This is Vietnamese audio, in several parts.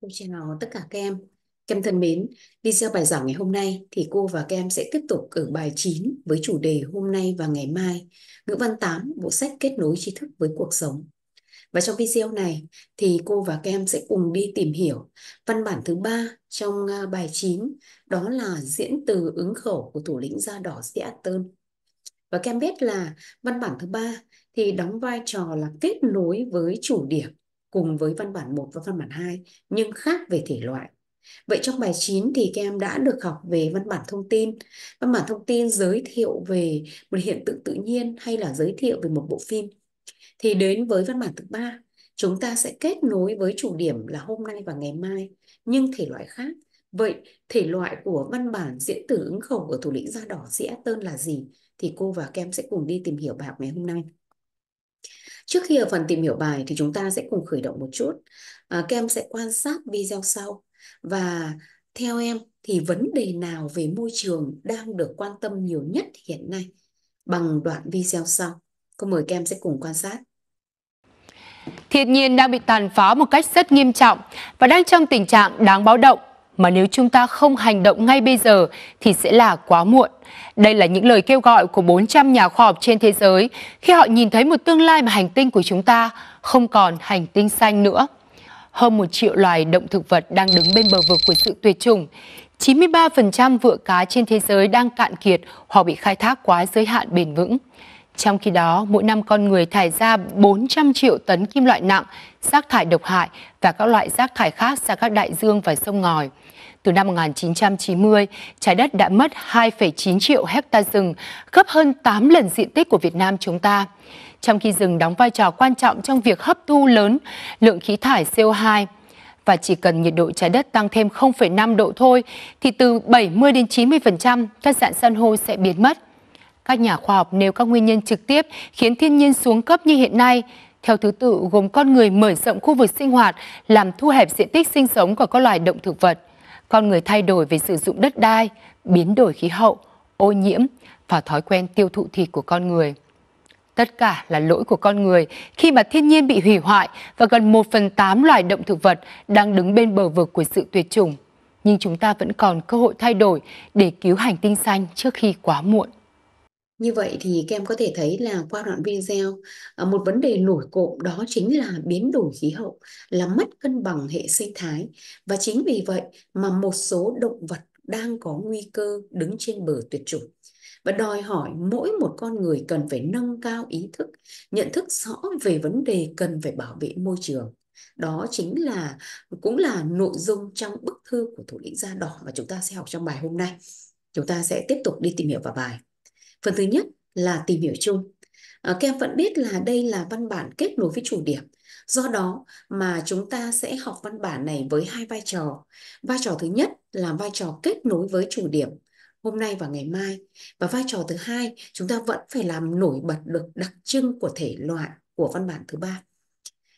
Cô chào tất cả các em. Các em thân mến, Video bài giảng ngày hôm nay thì cô và các em sẽ tiếp tục ở bài 9 với chủ đề hôm nay và ngày mai, ngữ văn 8, bộ sách kết nối tri thức với cuộc sống. Và trong video này thì cô và các em sẽ cùng đi tìm hiểu văn bản thứ ba trong à, bài 9, đó là diễn từ ứng khẩu của thủ lĩnh da đỏ Seattle. Và các em biết là văn bản thứ ba thì đóng vai trò là kết nối với chủ điểm cùng với văn bản 1 và văn bản 2 nhưng khác về thể loại. Vậy trong bài 9 thì các em đã được học về văn bản thông tin. Văn bản thông tin giới thiệu về một hiện tượng tự nhiên hay là giới thiệu về một bộ phim. Thì đến với văn bản thứ ba, chúng ta sẽ kết nối với chủ điểm là hôm nay và ngày mai nhưng thể loại khác. Vậy thể loại của văn bản diễn tử ứng khẩu ở thủ lĩnh da đỏ dĩa tên là gì? Thì cô và các em sẽ cùng đi tìm hiểu bài học ngày hôm nay. Trước khi ở phần tìm hiểu bài thì chúng ta sẽ cùng khởi động một chút. À, các em sẽ quan sát video sau và theo em thì vấn đề nào về môi trường đang được quan tâm nhiều nhất hiện nay bằng đoạn video sau. Cô mời các em sẽ cùng quan sát. Thiên nhiên đang bị tàn phá một cách rất nghiêm trọng và đang trong tình trạng đáng báo động mà nếu chúng ta không hành động ngay bây giờ thì sẽ là quá muộn. Đây là những lời kêu gọi của 400 nhà khoa học trên thế giới khi họ nhìn thấy một tương lai mà hành tinh của chúng ta không còn hành tinh xanh nữa. Hơn một triệu loài động thực vật đang đứng bên bờ vực của sự tuyệt chủng. 93% vựa cá trên thế giới đang cạn kiệt hoặc bị khai thác quá giới hạn bền vững. Trong khi đó, mỗi năm con người thải ra 400 triệu tấn kim loại nặng, rác thải độc hại và các loại rác thải khác ra các đại dương và sông ngòi. Từ năm 1990, trái đất đã mất 2,9 triệu hecta rừng, gấp hơn 8 lần diện tích của Việt Nam chúng ta. Trong khi rừng đóng vai trò quan trọng trong việc hấp thu lớn lượng khí thải CO2, và chỉ cần nhiệt độ trái đất tăng thêm 0,5 độ thôi thì từ 70 đến 90% các dạng san hô sẽ biến mất. Các nhà khoa học nêu các nguyên nhân trực tiếp khiến thiên nhiên xuống cấp như hiện nay theo thứ tự gồm con người mở rộng khu vực sinh hoạt làm thu hẹp diện tích sinh sống của các loài động thực vật con người thay đổi về sử dụng đất đai, biến đổi khí hậu, ô nhiễm và thói quen tiêu thụ thịt của con người. Tất cả là lỗi của con người khi mà thiên nhiên bị hủy hoại và gần 1 phần 8 loài động thực vật đang đứng bên bờ vực của sự tuyệt chủng. Nhưng chúng ta vẫn còn cơ hội thay đổi để cứu hành tinh xanh trước khi quá muộn. Như vậy thì các em có thể thấy là qua đoạn video, ờ, một vấn đề nổi cộm đó chính là biến đổi khí hậu, là mất cân bằng hệ sinh thái. Và chính vì vậy mà một số động vật đang có nguy cơ đứng trên bờ tuyệt chủng. Và đòi hỏi mỗi một con người cần phải nâng cao ý thức, nhận thức rõ về vấn đề cần phải bảo vệ môi trường đó chính là cũng là nội dung trong bức thư của thủ lĩnh da đỏ mà chúng ta sẽ học trong bài hôm nay chúng ta sẽ tiếp tục đi tìm hiểu vào bài Phần thứ nhất là tìm hiểu chung. Ờ, các em vẫn biết là đây là văn bản kết nối với chủ điểm. Do đó mà chúng ta sẽ học văn bản này với hai vai trò. Vai trò thứ nhất là vai trò kết nối với chủ điểm hôm nay và ngày mai. Và vai trò thứ hai, chúng ta vẫn phải làm nổi bật được đặc trưng của thể loại của văn bản thứ ba.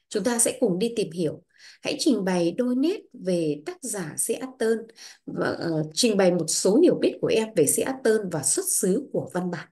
Chúng ta sẽ cùng đi tìm hiểu Hãy trình bày đôi nét về tác giả Seattle và uh, trình bày một số hiểu biết của em về Seattle và xuất xứ của văn bản.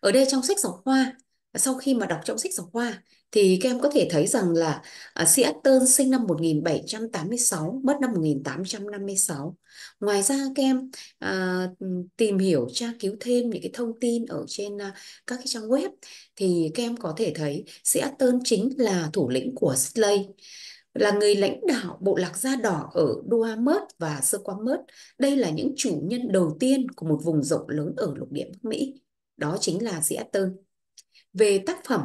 Ở đây trong sách giáo khoa, sau khi mà đọc trong sách giáo khoa thì các em có thể thấy rằng là uh, C. sinh năm 1786, mất năm 1856. Ngoài ra các em uh, tìm hiểu, tra cứu thêm những cái thông tin ở trên uh, các cái trang web thì các em có thể thấy C. Acton chính là thủ lĩnh của Slay là người lãnh đạo bộ lạc da đỏ ở Duamert và Squamert. Đây là những chủ nhân đầu tiên của một vùng rộng lớn ở lục địa Bắc Mỹ. Đó chính là Seattle. Về tác phẩm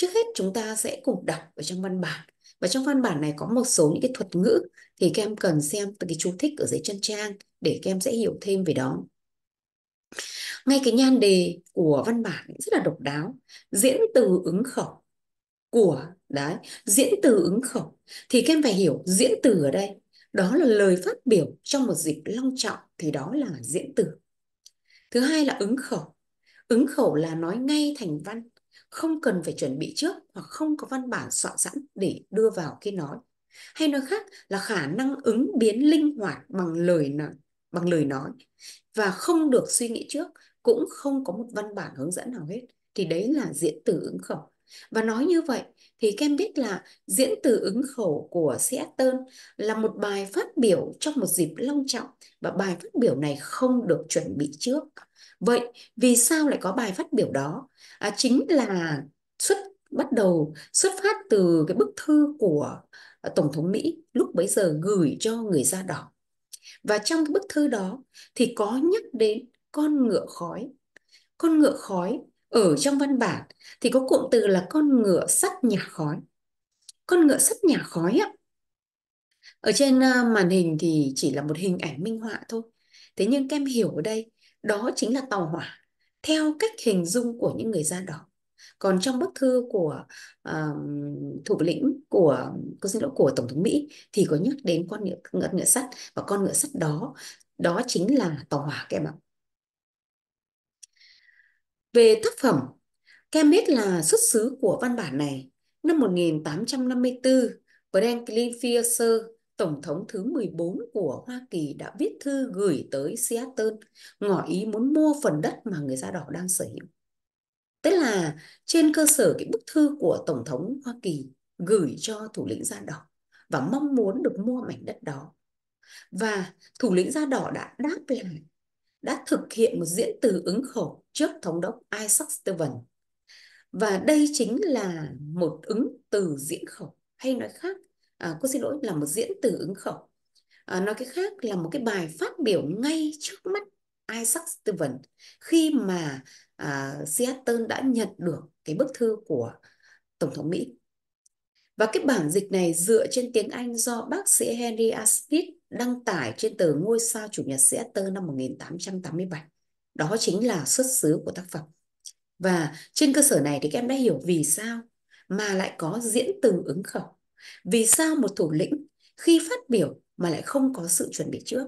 trước hết chúng ta sẽ cùng đọc ở trong văn bản và trong văn bản này có một số những cái thuật ngữ thì các em cần xem từ cái chú thích ở dưới chân trang để các em sẽ hiểu thêm về đó ngay cái nhan đề của văn bản rất là độc đáo diễn từ ứng khẩu của đấy diễn từ ứng khẩu thì các em phải hiểu diễn từ ở đây đó là lời phát biểu trong một dịp long trọng thì đó là diễn từ thứ hai là ứng khẩu ứng khẩu là nói ngay thành văn không cần phải chuẩn bị trước hoặc không có văn bản soạn sẵn để đưa vào khi nói. Hay nói khác là khả năng ứng biến linh hoạt bằng lời nói, bằng lời nói và không được suy nghĩ trước, cũng không có một văn bản hướng dẫn nào hết. Thì đấy là diễn từ ứng khẩu. Và nói như vậy thì các em biết là diễn từ ứng khẩu của Seattle là một bài phát biểu trong một dịp long trọng và bài phát biểu này không được chuẩn bị trước. Vậy vì sao lại có bài phát biểu đó? À, chính là xuất bắt đầu xuất phát từ cái bức thư của Tổng thống Mỹ lúc bấy giờ gửi cho người da đỏ. Và trong cái bức thư đó thì có nhắc đến con ngựa khói. Con ngựa khói ở trong văn bản thì có cụm từ là con ngựa sắt nhà khói con ngựa sắt nhà khói ạ ở trên ờ, màn hình thì chỉ là một hình ảnh minh họa thôi thế nhưng kem hiểu ở đây đó chính là tàu hỏa theo cách hình dung của những người da đỏ còn trong bức thư của uh, thủ lĩnh của cô xin lỗi của tổng thống mỹ thì có nhắc đến con ngựa, ngựa ngựa sắt và con ngựa sắt đó đó chính là tàu hỏa kem em ạ về tác phẩm, Kemet là xuất xứ của văn bản này. Năm 1854, Franklin Pierce, Tổng thống thứ 14 của Hoa Kỳ đã viết thư gửi tới Seattle, ngỏ ý muốn mua phần đất mà người da đỏ đang sở hữu. Tức là trên cơ sở cái bức thư của Tổng thống Hoa Kỳ gửi cho thủ lĩnh da đỏ và mong muốn được mua mảnh đất đó. Và thủ lĩnh da đỏ đã đáp lại, đã thực hiện một diễn từ ứng khẩu trước thống đốc Isaac Stevens Và đây chính là một ứng từ diễn khẩu hay nói khác, à, cô xin lỗi là một diễn từ ứng khẩu. À, nói cái khác là một cái bài phát biểu ngay trước mắt Isaac Stevens khi mà à, Seattle đã nhận được cái bức thư của Tổng thống Mỹ. Và cái bản dịch này dựa trên tiếng Anh do bác sĩ Henry Asquith đăng tải trên tờ Ngôi sao chủ nhật Seattle năm 1887 đó chính là xuất xứ của tác phẩm và trên cơ sở này thì các em đã hiểu vì sao mà lại có diễn từ ứng khẩu vì sao một thủ lĩnh khi phát biểu mà lại không có sự chuẩn bị trước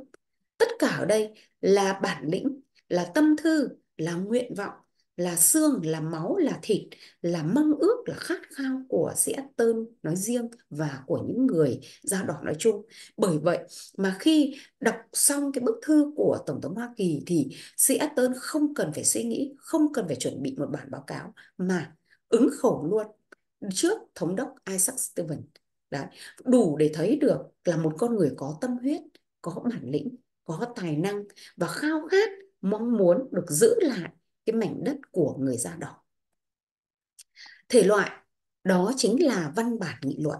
tất cả ở đây là bản lĩnh là tâm thư là nguyện vọng là xương là máu là thịt là mong ước là khát khao của sĩ tơn nói riêng và của những người da đỏ nói chung bởi vậy mà khi đọc xong cái bức thư của tổng thống hoa kỳ thì sĩ tơn không cần phải suy nghĩ không cần phải chuẩn bị một bản báo cáo mà ứng khẩu luôn trước thống đốc isaac stevens Đấy, đủ để thấy được là một con người có tâm huyết có bản lĩnh có tài năng và khao khát mong muốn được giữ lại cái mảnh đất của người da đỏ thể loại đó chính là văn bản nghị luận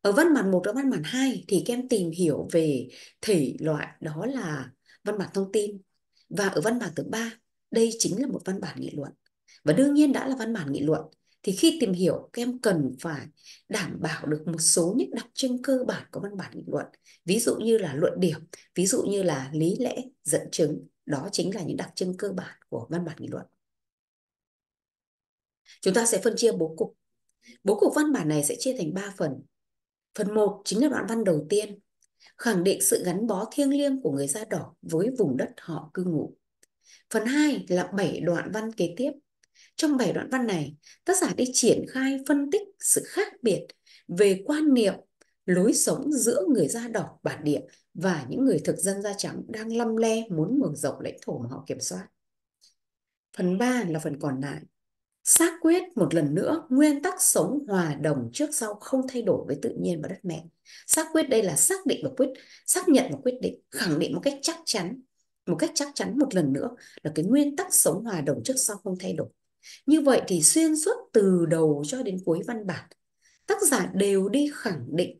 ở văn bản 1 và văn bản 2 thì các em tìm hiểu về thể loại đó là văn bản thông tin và ở văn bản thứ ba đây chính là một văn bản nghị luận và đương nhiên đã là văn bản nghị luận thì khi tìm hiểu các em cần phải đảm bảo được một số những đặc trưng cơ bản của văn bản nghị luận ví dụ như là luận điểm ví dụ như là lý lẽ dẫn chứng đó chính là những đặc trưng cơ bản của văn bản nghị luận. Chúng ta sẽ phân chia bố cục. Bố cục văn bản này sẽ chia thành 3 phần. Phần 1 chính là đoạn văn đầu tiên, khẳng định sự gắn bó thiêng liêng của người da đỏ với vùng đất họ cư ngụ. Phần 2 là 7 đoạn văn kế tiếp. Trong 7 đoạn văn này, tác giả đi triển khai phân tích sự khác biệt về quan niệm lối sống giữa người da đỏ bản địa và những người thực dân da trắng đang lăm le muốn mở rộng lãnh thổ mà họ kiểm soát. Phần 3 là phần còn lại. Xác quyết một lần nữa nguyên tắc sống hòa đồng trước sau không thay đổi với tự nhiên và đất mẹ. Xác quyết đây là xác định và quyết xác nhận và quyết định, khẳng định một cách chắc chắn, một cách chắc chắn một lần nữa là cái nguyên tắc sống hòa đồng trước sau không thay đổi. Như vậy thì xuyên suốt từ đầu cho đến cuối văn bản, tác giả đều đi khẳng định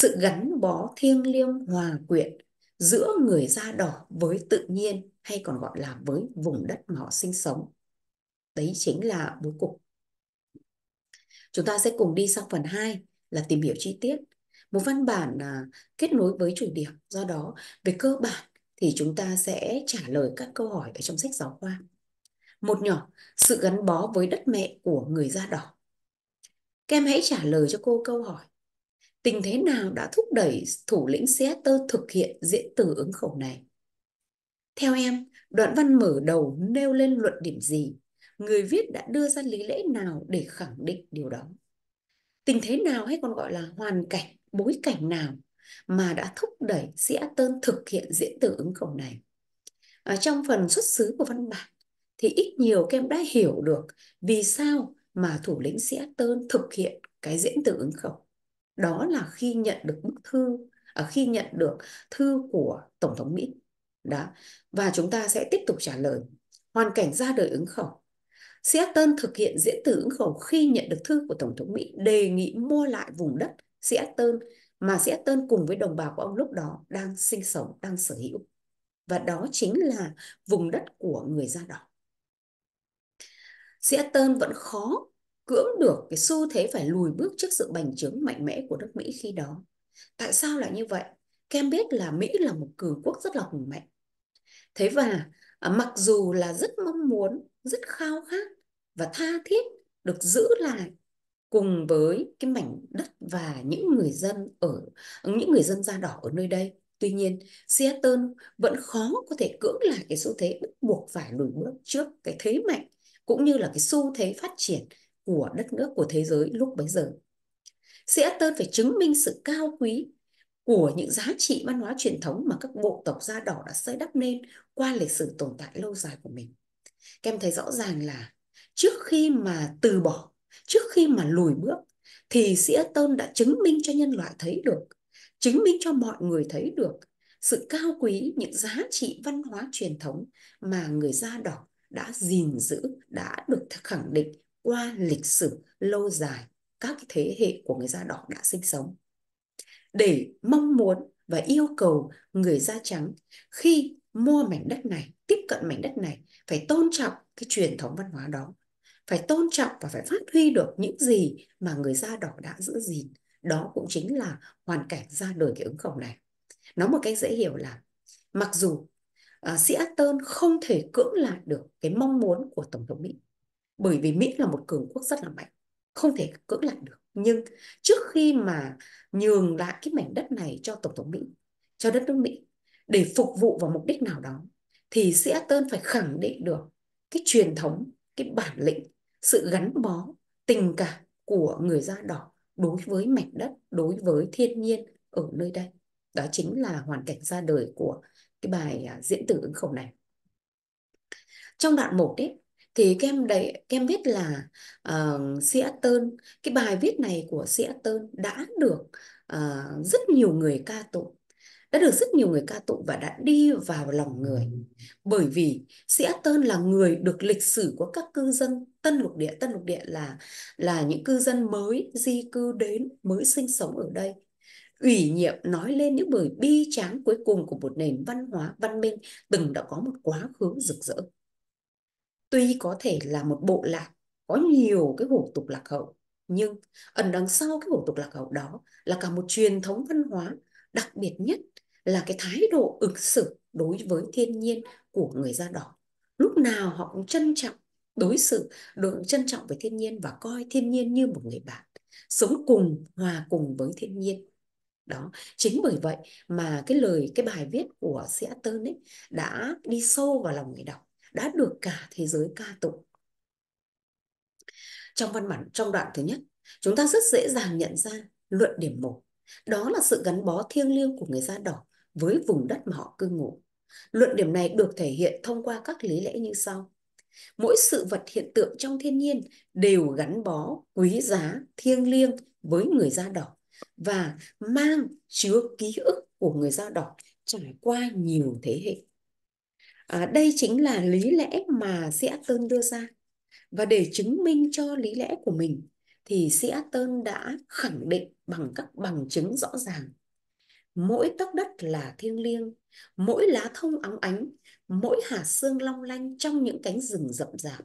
sự gắn bó thiêng liêng hòa quyện giữa người da đỏ với tự nhiên hay còn gọi là với vùng đất mà họ sinh sống. Đấy chính là bố cục. Chúng ta sẽ cùng đi sang phần 2 là tìm hiểu chi tiết. Một văn bản à, kết nối với chủ điểm, do đó về cơ bản thì chúng ta sẽ trả lời các câu hỏi ở trong sách giáo khoa. Một nhỏ, sự gắn bó với đất mẹ của người da đỏ. Các em hãy trả lời cho cô câu hỏi tình thế nào đã thúc đẩy thủ lĩnh Seatter thực hiện diễn từ ứng khẩu này? Theo em, đoạn văn mở đầu nêu lên luận điểm gì? Người viết đã đưa ra lý lẽ nào để khẳng định điều đó? Tình thế nào hay còn gọi là hoàn cảnh, bối cảnh nào mà đã thúc đẩy Seatter thực hiện diễn từ ứng khẩu này? Ở trong phần xuất xứ của văn bản thì ít nhiều các em đã hiểu được vì sao mà thủ lĩnh Seatter thực hiện cái diễn từ ứng khẩu đó là khi nhận được bức thư à, khi nhận được thư của tổng thống mỹ đó và chúng ta sẽ tiếp tục trả lời hoàn cảnh ra đời ứng khẩu Seattle thực hiện diễn từ ứng khẩu khi nhận được thư của tổng thống mỹ đề nghị mua lại vùng đất Seattle mà Seattle cùng với đồng bào của ông lúc đó đang sinh sống đang sở hữu và đó chính là vùng đất của người da đỏ Seattle vẫn khó cưỡng được cái xu thế phải lùi bước trước sự bành trướng mạnh mẽ của nước Mỹ khi đó. Tại sao lại như vậy? Kem biết là Mỹ là một cường quốc rất là hùng mạnh. Thế và à, mặc dù là rất mong muốn, rất khao khát và tha thiết được giữ lại cùng với cái mảnh đất và những người dân ở những người dân da đỏ ở nơi đây. Tuy nhiên, Seattle vẫn khó có thể cưỡng lại cái xu thế bắt buộc phải lùi bước trước cái thế mạnh cũng như là cái xu thế phát triển của đất nước của thế giới lúc bấy giờ Seattle phải chứng minh sự cao quý của những giá trị văn hóa truyền thống mà các bộ tộc da đỏ đã xây đắp nên qua lịch sử tồn tại lâu dài của mình. Kem thấy rõ ràng là trước khi mà từ bỏ, trước khi mà lùi bước, thì Seattle đã chứng minh cho nhân loại thấy được, chứng minh cho mọi người thấy được sự cao quý những giá trị văn hóa truyền thống mà người da đỏ đã gìn giữ, đã được khẳng định qua lịch sử lâu dài các thế hệ của người da đỏ đã sinh sống để mong muốn và yêu cầu người da trắng khi mua mảnh đất này tiếp cận mảnh đất này phải tôn trọng cái truyền thống văn hóa đó phải tôn trọng và phải phát huy được những gì mà người da đỏ đã giữ gìn đó cũng chính là hoàn cảnh ra đời cái ứng khẩu này Nó một cách dễ hiểu là mặc dù uh, Seattle không thể cưỡng lại được cái mong muốn của tổng thống Mỹ bởi vì Mỹ là một cường quốc rất là mạnh không thể cưỡng lại được nhưng trước khi mà nhường lại cái mảnh đất này cho tổng thống Mỹ cho đất nước Mỹ để phục vụ vào mục đích nào đó thì Seattle phải khẳng định được cái truyền thống cái bản lĩnh sự gắn bó tình cảm của người da đỏ đối với mảnh đất đối với thiên nhiên ở nơi đây đó chính là hoàn cảnh ra đời của cái bài à, diễn tử ứng khẩu này trong đoạn 1 ấy thì các em đấy các em biết là uh, Seattle cái bài viết này của Seattle đã được uh, rất nhiều người ca tụng đã được rất nhiều người ca tụng và đã đi vào lòng người bởi vì Seattle là người được lịch sử của các cư dân tân lục địa tân lục địa là là những cư dân mới di cư đến mới sinh sống ở đây ủy nhiệm nói lên những bởi bi tráng cuối cùng của một nền văn hóa văn minh từng đã có một quá khứ rực rỡ tuy có thể là một bộ lạc có nhiều cái hủ tục lạc hậu nhưng ẩn đằng sau cái hủ tục lạc hậu đó là cả một truyền thống văn hóa đặc biệt nhất là cái thái độ ứng xử đối với thiên nhiên của người da đỏ lúc nào họ cũng trân trọng đối xử đối trân trọng với thiên nhiên và coi thiên nhiên như một người bạn sống cùng hòa cùng với thiên nhiên đó chính bởi vậy mà cái lời cái bài viết của Seattle ấy đã đi sâu vào lòng người đọc đã được cả thế giới ca tụng. Trong văn bản trong đoạn thứ nhất, chúng ta rất dễ dàng nhận ra luận điểm một, đó là sự gắn bó thiêng liêng của người da đỏ với vùng đất mà họ cư ngụ. Luận điểm này được thể hiện thông qua các lý lẽ như sau. Mỗi sự vật hiện tượng trong thiên nhiên đều gắn bó, quý giá, thiêng liêng với người da đỏ và mang chứa ký ức của người da đỏ trải qua nhiều thế hệ à, đây chính là lý lẽ mà Seattle đưa ra và để chứng minh cho lý lẽ của mình thì Seattle đã khẳng định bằng các bằng chứng rõ ràng mỗi tấc đất là thiêng liêng mỗi lá thông óng ánh mỗi hạt sương long lanh trong những cánh rừng rậm rạp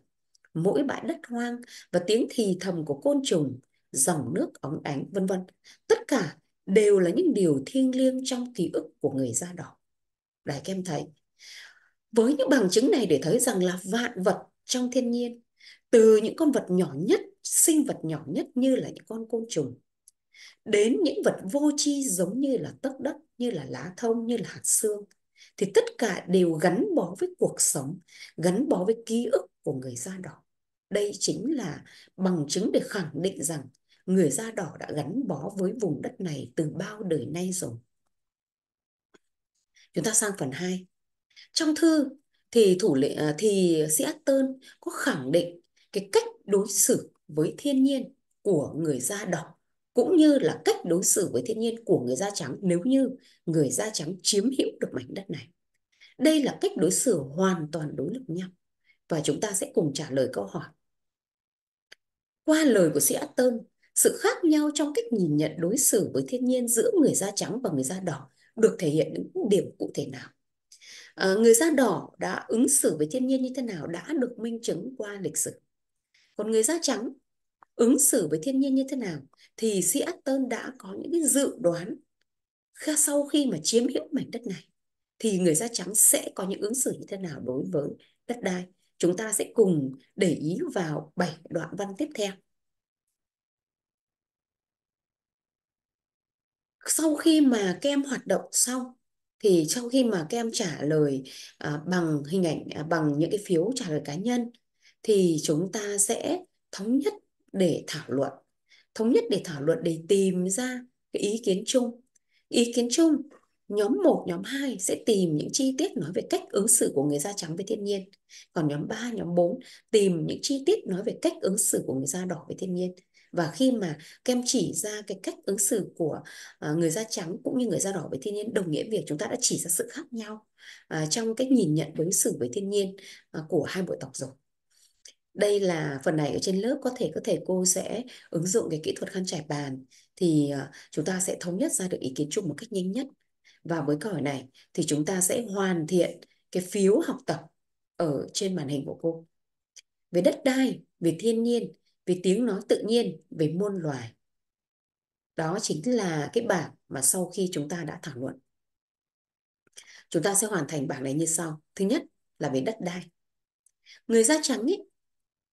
mỗi bãi đất hoang và tiếng thì thầm của côn trùng dòng nước óng ánh vân vân tất cả đều là những điều thiêng liêng trong ký ức của người da đỏ Đại kem thấy với những bằng chứng này để thấy rằng là vạn vật trong thiên nhiên từ những con vật nhỏ nhất sinh vật nhỏ nhất như là những con côn trùng đến những vật vô tri giống như là tấc đất như là lá thông như là hạt xương thì tất cả đều gắn bó với cuộc sống gắn bó với ký ức của người da đỏ đây chính là bằng chứng để khẳng định rằng người da đỏ đã gắn bó với vùng đất này từ bao đời nay rồi chúng ta sang phần 2 trong thư thì thủ lệ à, thì sĩ Atton có khẳng định cái cách đối xử với thiên nhiên của người da đỏ cũng như là cách đối xử với thiên nhiên của người da trắng nếu như người da trắng chiếm hữu được mảnh đất này. Đây là cách đối xử hoàn toàn đối lập nhau và chúng ta sẽ cùng trả lời câu hỏi. Qua lời của sĩ Atton, sự khác nhau trong cách nhìn nhận đối xử với thiên nhiên giữa người da trắng và người da đỏ được thể hiện những điểm cụ thể nào? Ờ, người da đỏ đã ứng xử với thiên nhiên như thế nào đã được minh chứng qua lịch sử còn người da trắng ứng xử với thiên nhiên như thế nào thì Seattle đã có những cái dự đoán sau khi mà chiếm hữu mảnh đất này thì người da trắng sẽ có những ứng xử như thế nào đối với đất đai chúng ta sẽ cùng để ý vào bảy đoạn văn tiếp theo sau khi mà kem hoạt động xong thì sau khi mà các em trả lời à, bằng hình ảnh à, bằng những cái phiếu trả lời cá nhân thì chúng ta sẽ thống nhất để thảo luận thống nhất để thảo luận để tìm ra cái ý kiến chung ý kiến chung nhóm 1, nhóm 2 sẽ tìm những chi tiết nói về cách ứng xử của người da trắng với thiên nhiên còn nhóm 3, nhóm 4 tìm những chi tiết nói về cách ứng xử của người da đỏ với thiên nhiên và khi mà kem chỉ ra cái cách ứng xử của uh, người da trắng cũng như người da đỏ với thiên nhiên đồng nghĩa việc chúng ta đã chỉ ra sự khác nhau uh, trong cách nhìn nhận ứng xử với thiên nhiên uh, của hai bộ tộc rồi đây là phần này ở trên lớp có thể có thể cô sẽ ứng dụng cái kỹ thuật khăn trải bàn thì chúng ta sẽ thống nhất ra được ý kiến chung một cách nhanh nhất và với câu hỏi này thì chúng ta sẽ hoàn thiện cái phiếu học tập ở trên màn hình của cô về đất đai về thiên nhiên về tiếng nói tự nhiên về muôn loài đó chính là cái bảng mà sau khi chúng ta đã thảo luận chúng ta sẽ hoàn thành bảng này như sau thứ nhất là về đất đai người da trắng ấy,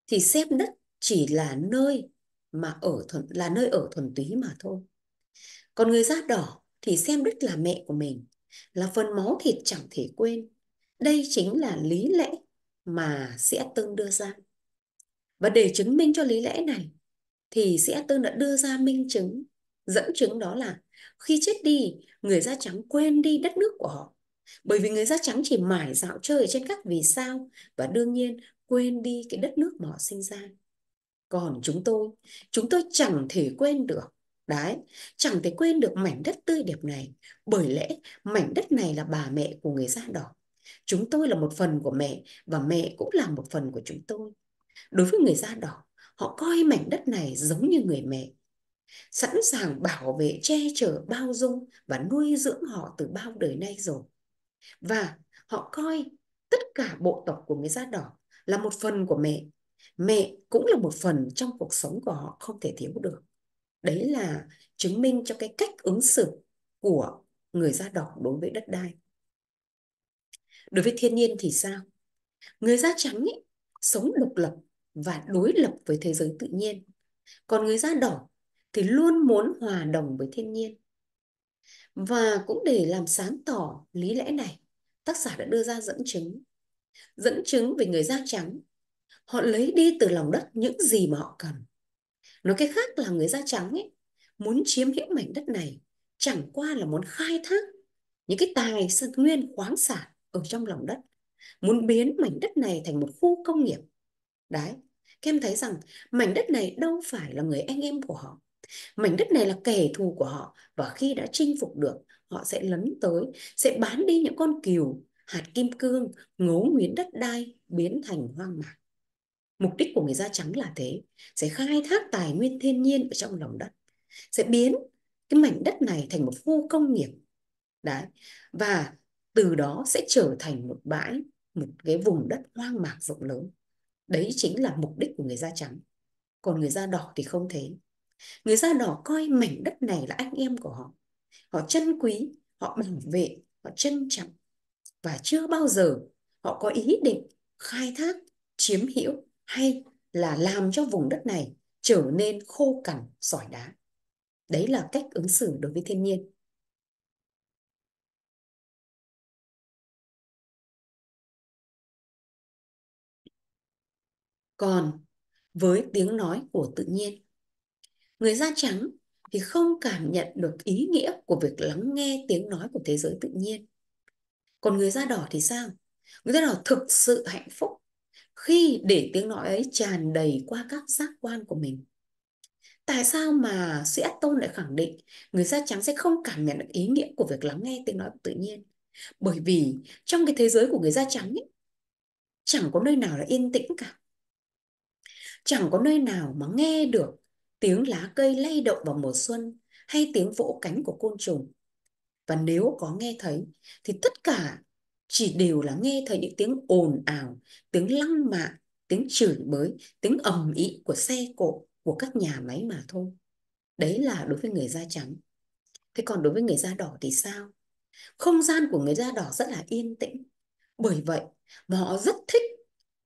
thì xếp đất chỉ là nơi mà ở thuần là nơi ở thuần túy mà thôi còn người da đỏ thì xem đất là mẹ của mình là phần máu thịt chẳng thể quên đây chính là lý lẽ mà sẽ tương đưa ra và để chứng minh cho lý lẽ này thì sĩ tư đã đưa ra minh chứng, dẫn chứng đó là khi chết đi, người da trắng quên đi đất nước của họ. Bởi vì người da trắng chỉ mải dạo chơi trên các vì sao và đương nhiên quên đi cái đất nước mà họ sinh ra. Còn chúng tôi, chúng tôi chẳng thể quên được. Đấy, chẳng thể quên được mảnh đất tươi đẹp này, bởi lẽ mảnh đất này là bà mẹ của người da đỏ. Chúng tôi là một phần của mẹ và mẹ cũng là một phần của chúng tôi đối với người da đỏ họ coi mảnh đất này giống như người mẹ sẵn sàng bảo vệ che chở bao dung và nuôi dưỡng họ từ bao đời nay rồi và họ coi tất cả bộ tộc của người da đỏ là một phần của mẹ mẹ cũng là một phần trong cuộc sống của họ không thể thiếu được đấy là chứng minh cho cái cách ứng xử của người da đỏ đối với đất đai đối với thiên nhiên thì sao người da trắng ấy, sống độc lập và đối lập với thế giới tự nhiên còn người da đỏ thì luôn muốn hòa đồng với thiên nhiên và cũng để làm sáng tỏ lý lẽ này tác giả đã đưa ra dẫn chứng dẫn chứng về người da trắng họ lấy đi từ lòng đất những gì mà họ cần nói cái khác là người da trắng ấy muốn chiếm hữu mảnh đất này chẳng qua là muốn khai thác những cái tài nguyên khoáng sản ở trong lòng đất muốn biến mảnh đất này thành một khu công nghiệp Đấy, kem thấy rằng mảnh đất này đâu phải là người anh em của họ. Mảnh đất này là kẻ thù của họ và khi đã chinh phục được, họ sẽ lấn tới, sẽ bán đi những con cừu, hạt kim cương, ngố nghiến đất đai biến thành hoang mạc. Mục đích của người da trắng là thế, sẽ khai thác tài nguyên thiên nhiên ở trong lòng đất, sẽ biến cái mảnh đất này thành một khu công nghiệp. Đấy. Và từ đó sẽ trở thành một bãi, một cái vùng đất hoang mạc rộng lớn. Đấy chính là mục đích của người da trắng. Còn người da đỏ thì không thế. Người da đỏ coi mảnh đất này là anh em của họ. Họ trân quý, họ bảo vệ, họ trân trọng. Và chưa bao giờ họ có ý định khai thác, chiếm hữu hay là làm cho vùng đất này trở nên khô cằn, sỏi đá. Đấy là cách ứng xử đối với thiên nhiên. còn với tiếng nói của tự nhiên người da trắng thì không cảm nhận được ý nghĩa của việc lắng nghe tiếng nói của thế giới tự nhiên còn người da đỏ thì sao người da đỏ thực sự hạnh phúc khi để tiếng nói ấy tràn đầy qua các giác quan của mình tại sao mà Seattle lại khẳng định người da trắng sẽ không cảm nhận được ý nghĩa của việc lắng nghe tiếng nói của tự nhiên bởi vì trong cái thế giới của người da trắng ấy, chẳng có nơi nào là yên tĩnh cả chẳng có nơi nào mà nghe được tiếng lá cây lay động vào mùa xuân hay tiếng vỗ cánh của côn trùng. Và nếu có nghe thấy thì tất cả chỉ đều là nghe thấy những tiếng ồn ào, tiếng lăng mạ, tiếng chửi bới, tiếng ầm ĩ của xe cộ, của các nhà máy mà thôi. Đấy là đối với người da trắng. Thế còn đối với người da đỏ thì sao? Không gian của người da đỏ rất là yên tĩnh. Bởi vậy mà họ rất thích,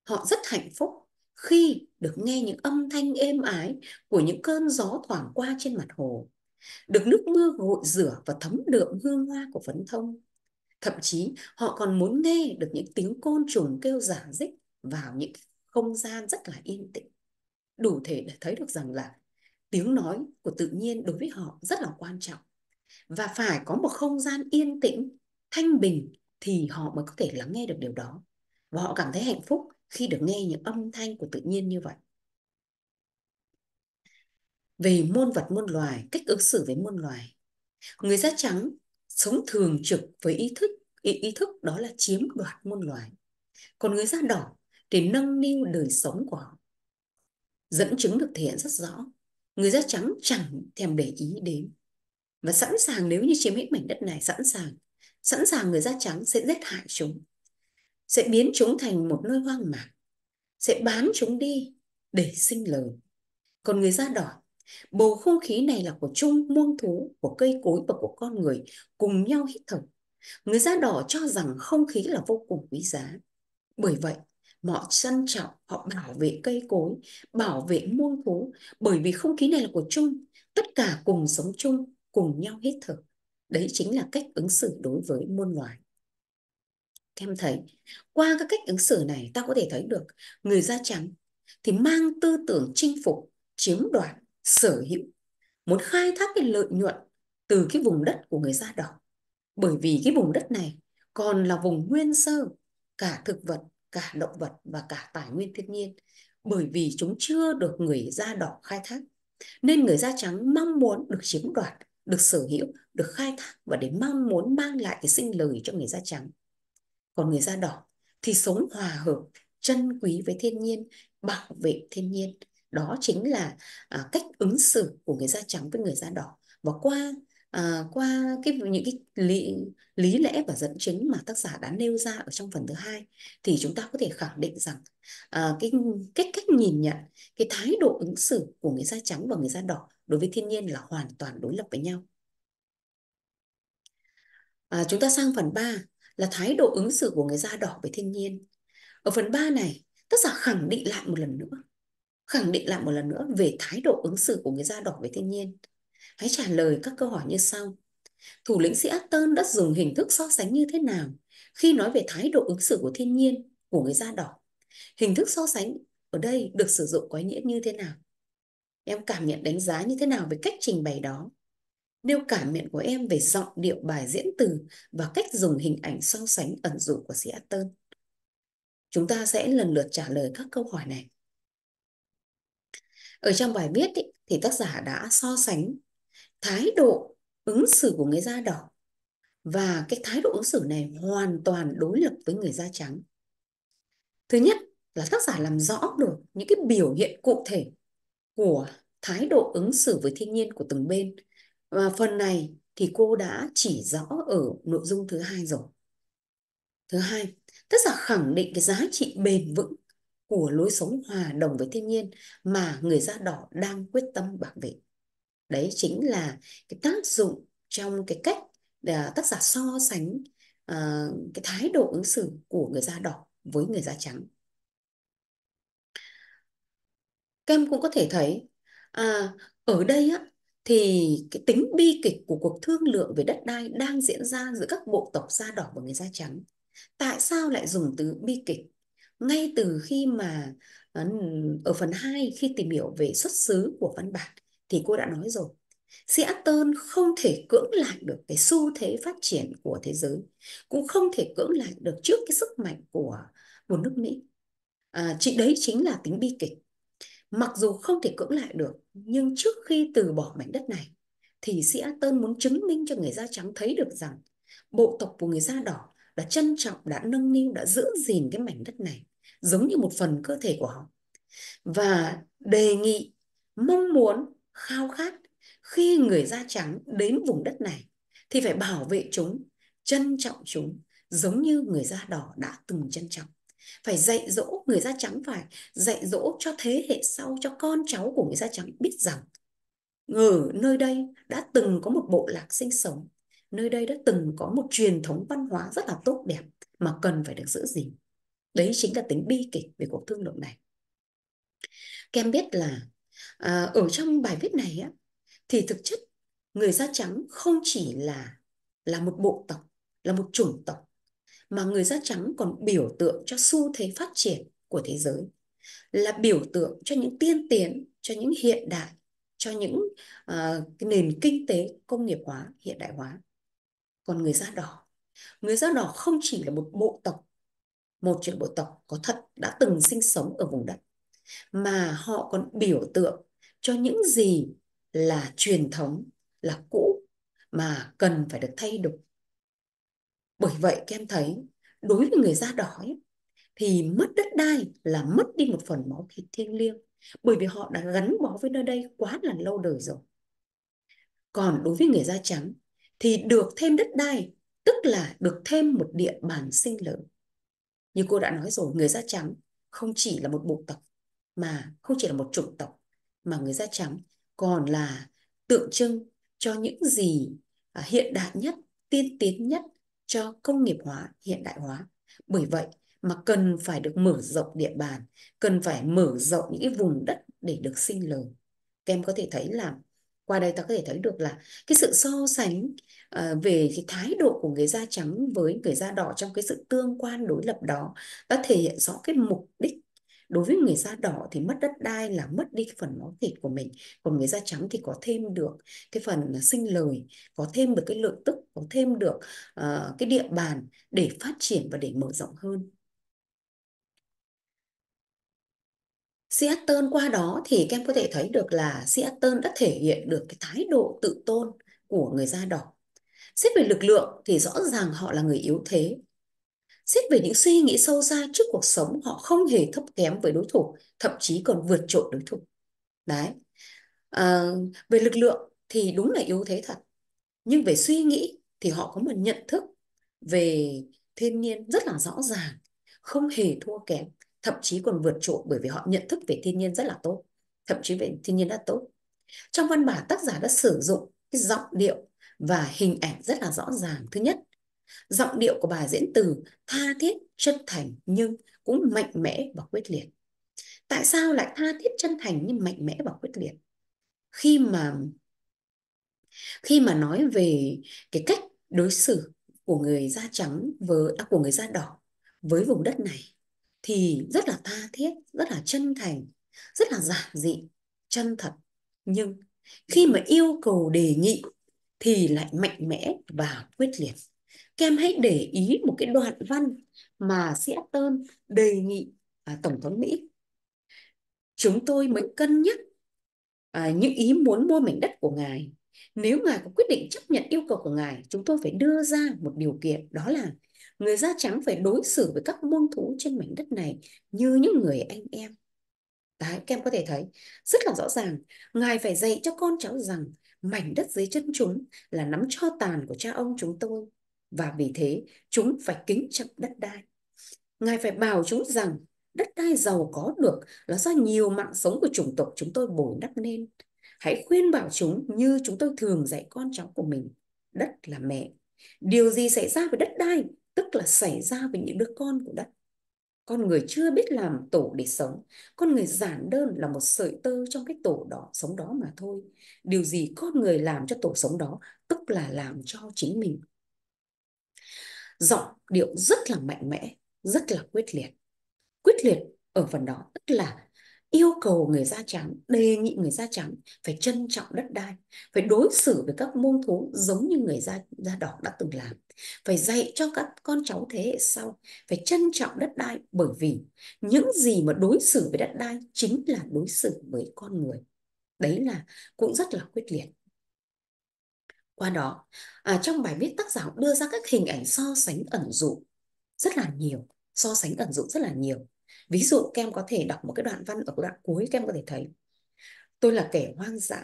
họ rất hạnh phúc khi được nghe những âm thanh êm ái của những cơn gió thoảng qua trên mặt hồ, được nước mưa gội rửa và thấm đượm hương hoa của phấn thông. Thậm chí họ còn muốn nghe được những tiếng côn trùng kêu giả dích vào những không gian rất là yên tĩnh. Đủ thể để thấy được rằng là tiếng nói của tự nhiên đối với họ rất là quan trọng. Và phải có một không gian yên tĩnh, thanh bình thì họ mới có thể lắng nghe được điều đó. Và họ cảm thấy hạnh phúc khi được nghe những âm thanh của tự nhiên như vậy về môn vật môn loài cách ứng xử với môn loài người da trắng sống thường trực với ý thức ý, ý thức đó là chiếm đoạt môn loài còn người da đỏ thì nâng niu đời sống của họ dẫn chứng được thể hiện rất rõ người da trắng chẳng thèm để ý đến và sẵn sàng nếu như chiếm hết mảnh đất này sẵn sàng sẵn sàng người da trắng sẽ giết hại chúng sẽ biến chúng thành một nơi hoang mạc sẽ bán chúng đi để sinh lời còn người da đỏ bầu không khí này là của chung muông thú của cây cối và của con người cùng nhau hít thở người da đỏ cho rằng không khí là vô cùng quý giá bởi vậy họ trân trọng họ bảo vệ cây cối bảo vệ muông thú bởi vì không khí này là của chung tất cả cùng sống chung cùng nhau hít thở đấy chính là cách ứng xử đối với muôn loài các em thấy, qua các cách ứng xử này ta có thể thấy được người da trắng thì mang tư tưởng chinh phục, chiếm đoạt, sở hữu, muốn khai thác cái lợi nhuận từ cái vùng đất của người da đỏ. Bởi vì cái vùng đất này còn là vùng nguyên sơ, cả thực vật, cả động vật và cả tài nguyên thiên nhiên. Bởi vì chúng chưa được người da đỏ khai thác. Nên người da trắng mong muốn được chiếm đoạt, được sở hữu, được khai thác và để mong muốn mang lại cái sinh lời cho người da trắng còn người da đỏ thì sống hòa hợp chân quý với thiên nhiên bảo vệ thiên nhiên đó chính là à, cách ứng xử của người da trắng với người da đỏ và qua à, qua cái những cái lý lý lẽ và dẫn chứng mà tác giả đã nêu ra ở trong phần thứ hai thì chúng ta có thể khẳng định rằng à, cái cách cách nhìn nhận cái thái độ ứng xử của người da trắng và người da đỏ đối với thiên nhiên là hoàn toàn đối lập với nhau à, chúng ta sang phần 3 là thái độ ứng xử của người da đỏ với thiên nhiên. Ở phần 3 này, tác giả khẳng định lại một lần nữa, khẳng định lại một lần nữa về thái độ ứng xử của người da đỏ với thiên nhiên. Hãy trả lời các câu hỏi như sau. Thủ lĩnh sĩ Aston đã dùng hình thức so sánh như thế nào khi nói về thái độ ứng xử của thiên nhiên của người da đỏ? Hình thức so sánh ở đây được sử dụng có ý nghĩa như thế nào? Em cảm nhận đánh giá như thế nào về cách trình bày đó? nêu cảm nhận của em về giọng điệu bài diễn từ và cách dùng hình ảnh so sánh ẩn dụ của Seattle. Chúng ta sẽ lần lượt trả lời các câu hỏi này. Ở trong bài viết ý, thì tác giả đã so sánh thái độ ứng xử của người da đỏ và cái thái độ ứng xử này hoàn toàn đối lập với người da trắng. Thứ nhất là tác giả làm rõ được những cái biểu hiện cụ thể của thái độ ứng xử với thiên nhiên của từng bên và phần này thì cô đã chỉ rõ ở nội dung thứ hai rồi thứ hai tức là khẳng định cái giá trị bền vững của lối sống hòa đồng với thiên nhiên mà người da đỏ đang quyết tâm bảo vệ đấy chính là cái tác dụng trong cái cách à, tác giả so sánh uh, cái thái độ ứng xử của người da đỏ với người da trắng các em cũng có thể thấy à, ở đây á, thì cái tính bi kịch của cuộc thương lượng về đất đai đang diễn ra giữa các bộ tộc da đỏ và người da trắng. Tại sao lại dùng từ bi kịch? Ngay từ khi mà ờ, ở phần 2 khi tìm hiểu về xuất xứ của văn bản thì cô đã nói rồi. Seattle không thể cưỡng lại được cái xu thế phát triển của thế giới, cũng không thể cưỡng lại được trước cái sức mạnh của một nước Mỹ. À, chị đấy chính là tính bi kịch Mặc dù không thể cưỡng lại được, nhưng trước khi từ bỏ mảnh đất này, thì sĩ Aton muốn chứng minh cho người da trắng thấy được rằng bộ tộc của người da đỏ đã trân trọng, đã nâng niu, đã giữ gìn cái mảnh đất này, giống như một phần cơ thể của họ. Và đề nghị, mong muốn, khao khát khi người da trắng đến vùng đất này thì phải bảo vệ chúng, trân trọng chúng giống như người da đỏ đã từng trân trọng phải dạy dỗ người da trắng phải dạy dỗ cho thế hệ sau cho con cháu của người da trắng biết rằng ở ừ, nơi đây đã từng có một bộ lạc sinh sống nơi đây đã từng có một truyền thống văn hóa rất là tốt đẹp mà cần phải được giữ gìn đấy chính là tính bi kịch về cuộc thương lượng này kem biết là à, ở trong bài viết này á, thì thực chất người da trắng không chỉ là là một bộ tộc là một chủng tộc mà người da trắng còn biểu tượng cho xu thế phát triển của thế giới là biểu tượng cho những tiên tiến cho những hiện đại cho những uh, cái nền kinh tế công nghiệp hóa hiện đại hóa còn người da đỏ người da đỏ không chỉ là một bộ tộc một trong bộ tộc có thật đã từng sinh sống ở vùng đất mà họ còn biểu tượng cho những gì là truyền thống là cũ mà cần phải được thay đổi bởi vậy các em thấy đối với người da đỏ ấy, thì mất đất đai là mất đi một phần máu thịt thiêng liêng bởi vì họ đã gắn bó với nơi đây quá là lâu đời rồi còn đối với người da trắng thì được thêm đất đai tức là được thêm một địa bàn sinh lớn như cô đã nói rồi người da trắng không chỉ là một bộ tộc mà không chỉ là một chủng tộc mà người da trắng còn là tượng trưng cho những gì à, hiện đại nhất tiên tiến nhất cho công nghiệp hóa, hiện đại hóa. Bởi vậy mà cần phải được mở rộng địa bàn, cần phải mở rộng những cái vùng đất để được sinh lời. Các em có thể thấy là qua đây ta có thể thấy được là cái sự so sánh uh, về cái thái độ của người da trắng với người da đỏ trong cái sự tương quan đối lập đó đã thể hiện rõ cái mục đích đối với người da đỏ thì mất đất đai là mất đi cái phần máu thịt của mình còn người da trắng thì có thêm được cái phần à, sinh lời có thêm được cái lượng tức có thêm được uh, cái địa bàn để phát triển và để mở rộng hơn Seattle qua đó thì các em có thể thấy được là Seattle đã thể hiện được cái thái độ tự tôn của người da đỏ. Xét về lực lượng thì rõ ràng họ là người yếu thế, Xét về những suy nghĩ sâu xa trước cuộc sống, họ không hề thấp kém với đối thủ, thậm chí còn vượt trội đối thủ. Đấy. À, về lực lượng thì đúng là yếu thế thật. Nhưng về suy nghĩ thì họ có một nhận thức về thiên nhiên rất là rõ ràng, không hề thua kém, thậm chí còn vượt trội bởi vì họ nhận thức về thiên nhiên rất là tốt, thậm chí về thiên nhiên đã tốt. Trong văn bản tác giả đã sử dụng cái giọng điệu và hình ảnh rất là rõ ràng. Thứ nhất Giọng điệu của bà diễn từ tha thiết, chân thành nhưng cũng mạnh mẽ và quyết liệt. Tại sao lại tha thiết chân thành nhưng mạnh mẽ và quyết liệt? Khi mà khi mà nói về cái cách đối xử của người da trắng với à, của người da đỏ với vùng đất này thì rất là tha thiết, rất là chân thành, rất là giản dị, chân thật. Nhưng khi mà yêu cầu đề nghị thì lại mạnh mẽ và quyết liệt các em hãy để ý một cái đoạn văn mà Seattle đề nghị à, tổng thống Mỹ chúng tôi mới cân nhắc à, những ý muốn mua mảnh đất của ngài nếu ngài có quyết định chấp nhận yêu cầu của ngài chúng tôi phải đưa ra một điều kiện đó là người da trắng phải đối xử với các môn thú trên mảnh đất này như những người anh em Đấy, các em có thể thấy rất là rõ ràng ngài phải dạy cho con cháu rằng mảnh đất dưới chân chúng là nắm cho tàn của cha ông chúng tôi và vì thế chúng phải kính trọng đất đai. Ngài phải bảo chúng rằng đất đai giàu có được là do nhiều mạng sống của chủng tộc chúng tôi bồi đắp nên. Hãy khuyên bảo chúng như chúng tôi thường dạy con cháu của mình. Đất là mẹ. Điều gì xảy ra với đất đai tức là xảy ra với những đứa con của đất. Con người chưa biết làm tổ để sống. Con người giản đơn là một sợi tơ trong cái tổ đó sống đó mà thôi. Điều gì con người làm cho tổ sống đó tức là làm cho chính mình giọng điệu rất là mạnh mẽ rất là quyết liệt quyết liệt ở phần đó tức là yêu cầu người da trắng đề nghị người da trắng phải trân trọng đất đai phải đối xử với các môn thú giống như người da da đỏ đã từng làm phải dạy cho các con cháu thế hệ sau phải trân trọng đất đai bởi vì những gì mà đối xử với đất đai chính là đối xử với con người đấy là cũng rất là quyết liệt qua đó, à, trong bài viết tác giả đưa ra các hình ảnh so sánh ẩn dụ rất là nhiều, so sánh ẩn dụ rất là nhiều. Ví dụ các em có thể đọc một cái đoạn văn ở đoạn cuối các em có thể thấy Tôi là kẻ hoang dã,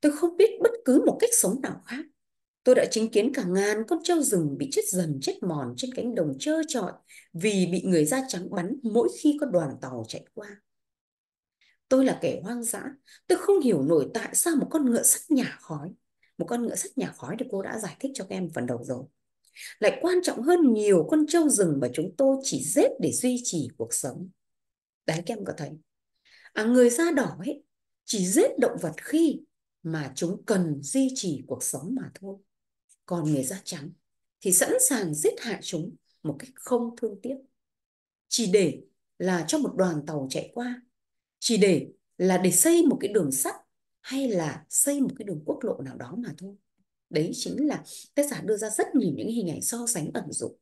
tôi không biết bất cứ một cách sống nào khác. Tôi đã chứng kiến cả ngàn con trâu rừng bị chết dần chết mòn trên cánh đồng trơ trọi vì bị người da trắng bắn mỗi khi có đoàn tàu chạy qua. Tôi là kẻ hoang dã, tôi không hiểu nổi tại sao một con ngựa sắt nhà khói một con ngựa sắt nhà khói thì cô đã giải thích cho các em phần đầu rồi lại quan trọng hơn nhiều con trâu rừng mà chúng tôi chỉ giết để duy trì cuộc sống đấy các em có thấy à, người da đỏ ấy chỉ giết động vật khi mà chúng cần duy trì cuộc sống mà thôi còn người da trắng thì sẵn sàng giết hại chúng một cách không thương tiếc chỉ để là cho một đoàn tàu chạy qua chỉ để là để xây một cái đường sắt hay là xây một cái đường quốc lộ nào đó mà thôi đấy chính là tác giả đưa ra rất nhiều những hình ảnh so sánh ẩn dụ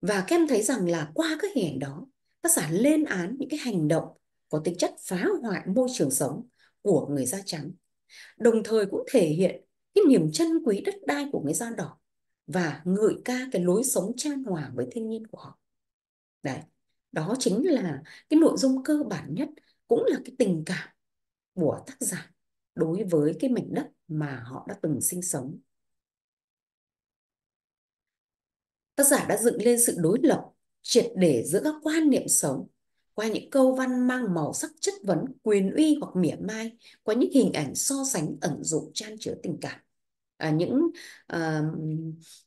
và kem thấy rằng là qua các hình ảnh đó tác giả lên án những cái hành động có tính chất phá hoại môi trường sống của người da trắng đồng thời cũng thể hiện cái niềm chân quý đất đai của người da đỏ và ngợi ca cái lối sống trang hòa với thiên nhiên của họ đấy đó chính là cái nội dung cơ bản nhất cũng là cái tình cảm của tác giả đối với cái mảnh đất mà họ đã từng sinh sống tác giả đã dựng lên sự đối lập triệt để giữa các quan niệm sống qua những câu văn mang màu sắc chất vấn quyền uy hoặc mỉa mai qua những hình ảnh so sánh ẩn dụ chan chứa tình cảm à, những à,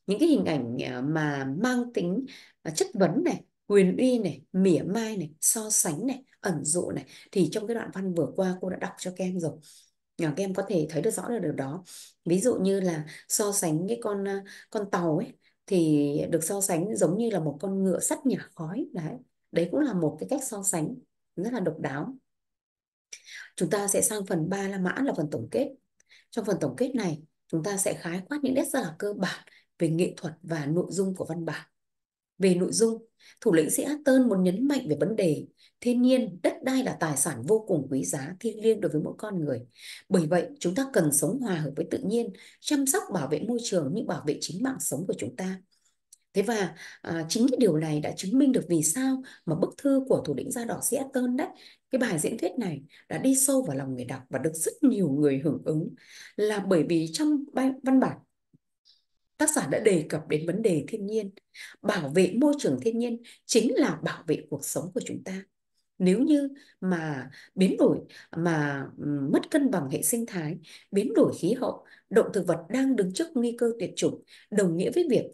những cái hình ảnh à, mà mang tính à, chất vấn này quyền uy này mỉa mai này so sánh này ẩn dụ này thì trong cái đoạn văn vừa qua cô đã đọc cho các em rồi các em có thể thấy được rõ được điều đó ví dụ như là so sánh cái con ờ, con tàu ấy thì được so sánh giống như là một con ngựa sắt nhả khói đấy đấy cũng là một cái cách so sánh rất là độc đáo chúng ta sẽ sang phần 3 là mã là phần tổng kết trong phần tổng kết này chúng ta sẽ khái quát những nét rất là cơ bản về nghệ thuật và nội dung của văn bản về nội dung, thủ lĩnh sĩ Hatton muốn nhấn mạnh về vấn đề thiên nhiên, đất đai là tài sản vô cùng quý giá thiêng liêng đối với mỗi con người. Bởi vậy, chúng ta cần sống hòa hợp với tự nhiên, chăm sóc bảo vệ môi trường như bảo vệ chính mạng sống của chúng ta. Thế và à, chính cái điều này đã chứng minh được vì sao mà bức thư của thủ lĩnh da đỏ Seattle đấy, cái bài diễn thuyết này đã đi sâu vào lòng người đọc và được rất nhiều người hưởng ứng là bởi vì trong văn bản tác giả đã đề cập đến vấn đề thiên nhiên bảo vệ môi trường thiên nhiên chính là bảo vệ cuộc sống của chúng ta nếu như mà biến đổi mà mất cân bằng hệ sinh thái biến đổi khí hậu động thực vật đang đứng trước nguy cơ tuyệt chủng đồng nghĩa với việc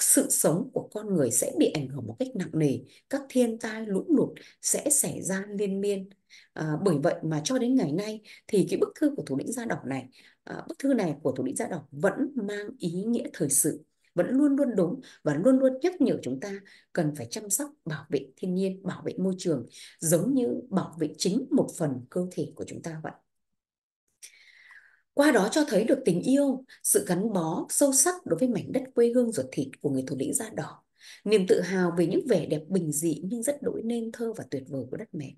sự sống của con người sẽ bị ảnh hưởng một cách nặng nề các thiên tai lũ lụt sẽ xảy ra liên miên À, bởi vậy mà cho đến ngày nay thì cái bức thư của thủ lĩnh da đỏ này, à, bức thư này của thủ lĩnh da đỏ vẫn mang ý nghĩa thời sự, vẫn luôn luôn đúng và luôn luôn nhắc nhở chúng ta cần phải chăm sóc, bảo vệ thiên nhiên, bảo vệ môi trường, giống như bảo vệ chính một phần cơ thể của chúng ta vậy qua đó cho thấy được tình yêu, sự gắn bó sâu sắc đối với mảnh đất quê hương ruột thịt của người thủ lĩnh da đỏ, niềm tự hào về những vẻ đẹp bình dị nhưng rất đổi nên thơ và tuyệt vời của đất mẹ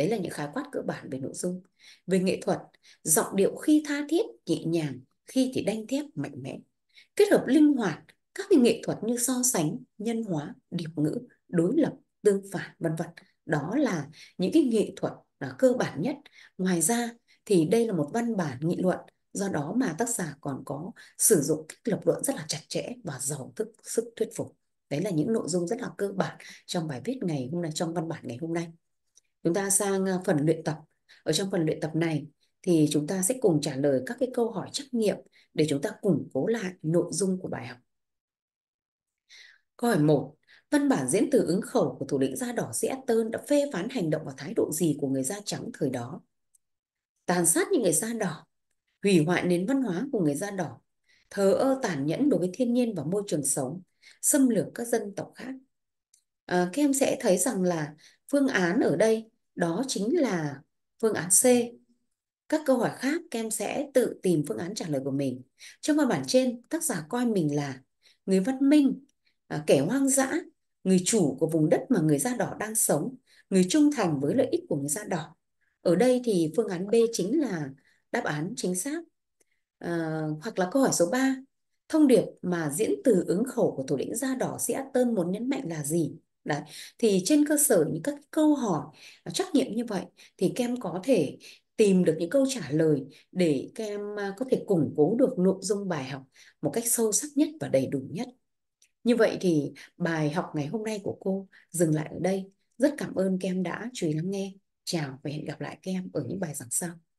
đấy là những khái quát cơ bản về nội dung về nghệ thuật giọng điệu khi tha thiết nhẹ nhàng khi thì đanh thép mạnh mẽ kết hợp linh hoạt các cái nghệ thuật như so sánh nhân hóa điệp ngữ đối lập tương phản vân vân đó là những cái nghệ thuật là cơ bản nhất ngoài ra thì đây là một văn bản nghị luận do đó mà tác giả còn có sử dụng cách lập luận rất là chặt chẽ và giàu thức sức thuyết phục đấy là những nội dung rất là cơ bản trong bài viết ngày hôm nay trong văn bản ngày hôm nay Chúng ta sang ờ, phần luyện tập. Ở trong phần luyện tập này thì chúng ta sẽ cùng trả lời các cái câu hỏi trắc nghiệm để chúng ta củng cố lại nội dung của bài học. Câu hỏi 1. Văn bản diễn từ ứng khẩu của thủ lĩnh da đỏ Seattle đã phê phán hành động và thái độ gì của người da trắng thời đó? Tàn sát những người da đỏ, hủy hoại nền văn hóa của người da đỏ, thờ ơ tàn nhẫn đối với thiên nhiên và môi trường sống, xâm lược các dân tộc khác. À, các em sẽ thấy rằng là phương án ở đây đó chính là phương án C. Các câu hỏi khác kem sẽ tự tìm phương án trả lời của mình. Trong văn bản trên, tác giả coi mình là người văn minh, à, kẻ hoang dã, người chủ của vùng đất mà người da đỏ đang sống, người trung thành với lợi ích của người da đỏ. Ở đây thì phương án B chính là đáp án chính xác. À, hoặc là câu hỏi số 3, thông điệp mà diễn từ ứng khẩu của thủ lĩnh da đỏ Seattle muốn nhấn mạnh là gì? Đấy. Thì trên cơ sở những các câu hỏi trắc nghiệm như vậy thì các em có thể tìm được những câu trả lời để các em à, có thể củng cố được nội dung bài học một cách sâu sắc nhất và đầy đủ nhất. Như vậy thì bài học ngày hôm nay của cô dừng lại ở đây. Rất cảm ơn các em đã chú ý lắng nghe. Chào và hẹn gặp lại các em ở những bài giảng sau.